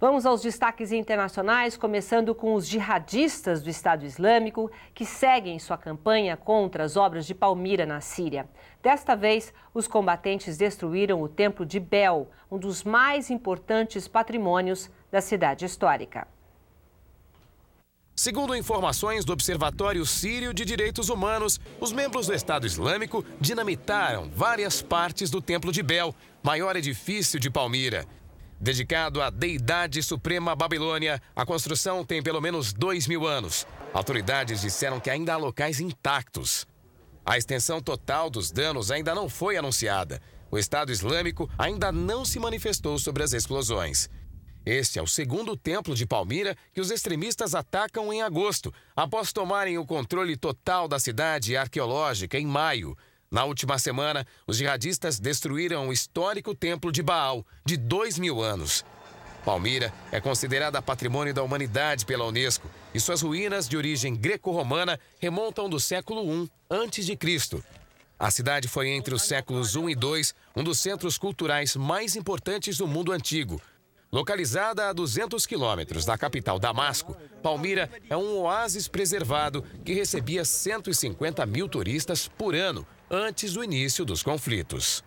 Vamos aos destaques internacionais, começando com os jihadistas do Estado Islâmico que seguem sua campanha contra as obras de Palmira na Síria. Desta vez, os combatentes destruíram o Templo de Bel, um dos mais importantes patrimônios da cidade histórica. Segundo informações do Observatório Sírio de Direitos Humanos, os membros do Estado Islâmico dinamitaram várias partes do Templo de Bel, maior edifício de Palmira. Dedicado à deidade suprema Babilônia, a construção tem pelo menos dois mil anos. Autoridades disseram que ainda há locais intactos. A extensão total dos danos ainda não foi anunciada. O Estado Islâmico ainda não se manifestou sobre as explosões. Este é o segundo templo de Palmira que os extremistas atacam em agosto, após tomarem o controle total da cidade arqueológica em maio. Na última semana, os jihadistas destruíram o histórico templo de Baal, de dois mil anos. Palmira é considerada patrimônio da humanidade pela Unesco e suas ruínas de origem greco-romana remontam do século I a.C. A cidade foi entre os séculos I e II um dos centros culturais mais importantes do mundo antigo. Localizada a 200 quilômetros da capital Damasco, Palmira é um oásis preservado que recebia 150 mil turistas por ano antes do início dos conflitos.